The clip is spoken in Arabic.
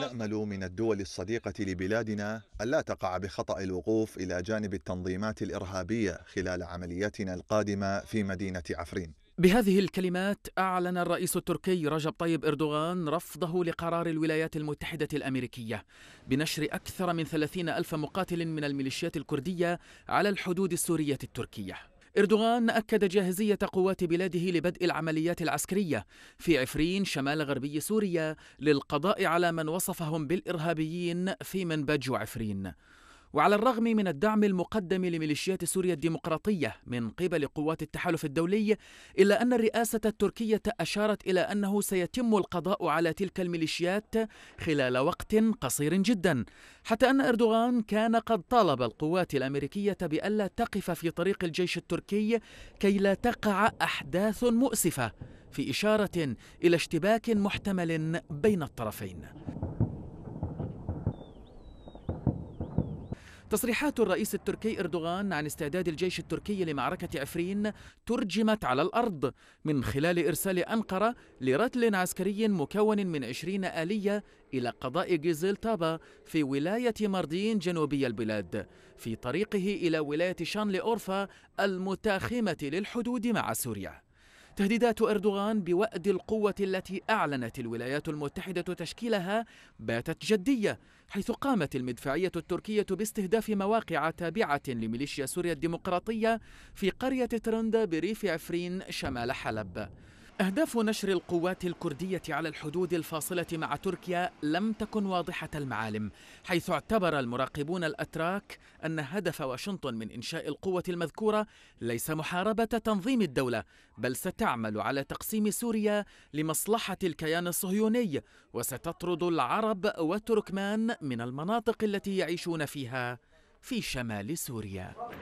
نأمل من الدول الصديقة لبلادنا ألا تقع بخطأ الوقوف إلى جانب التنظيمات الإرهابية خلال عملياتنا القادمة في مدينة عفرين بهذه الكلمات أعلن الرئيس التركي رجب طيب إردوغان رفضه لقرار الولايات المتحدة الأمريكية بنشر أكثر من ثلاثين ألف مقاتل من الميليشيات الكردية على الحدود السورية التركية إردوغان أكد جاهزية قوات بلاده لبدء العمليات العسكرية في عفرين شمال غربي سوريا للقضاء على من وصفهم بالإرهابيين في منبج عفرين وعلى الرغم من الدعم المقدم لميليشيات سوريا الديمقراطية من قبل قوات التحالف الدولي إلا أن الرئاسة التركية أشارت إلى أنه سيتم القضاء على تلك الميليشيات خلال وقت قصير جدا حتى أن أردوغان كان قد طالب القوات الأمريكية بألا تقف في طريق الجيش التركي كي لا تقع أحداث مؤسفة في إشارة إلى اشتباك محتمل بين الطرفين تصريحات الرئيس التركي اردوغان عن استعداد الجيش التركي لمعركه عفرين ترجمت على الارض من خلال ارسال انقره لرتل عسكري مكون من 20 اليه الى قضاء جيزيل تابا في ولايه ماردين جنوبي البلاد في طريقه الى ولايه شانلي اورفا المتاخمه للحدود مع سوريا تهديدات أردوغان بوأد القوة التي أعلنت الولايات المتحدة تشكيلها باتت جدية حيث قامت المدفعية التركية باستهداف مواقع تابعة لميليشيا سوريا الديمقراطية في قرية ترندا بريف عفرين شمال حلب أهداف نشر القوات الكردية على الحدود الفاصلة مع تركيا لم تكن واضحة المعالم، حيث اعتبر المراقبون الأتراك أن هدف واشنطن من إنشاء القوة المذكورة ليس محاربة تنظيم الدولة، بل ستعمل على تقسيم سوريا لمصلحة الكيان الصهيوني، وستطرد العرب والتركمان من المناطق التي يعيشون فيها في شمال سوريا.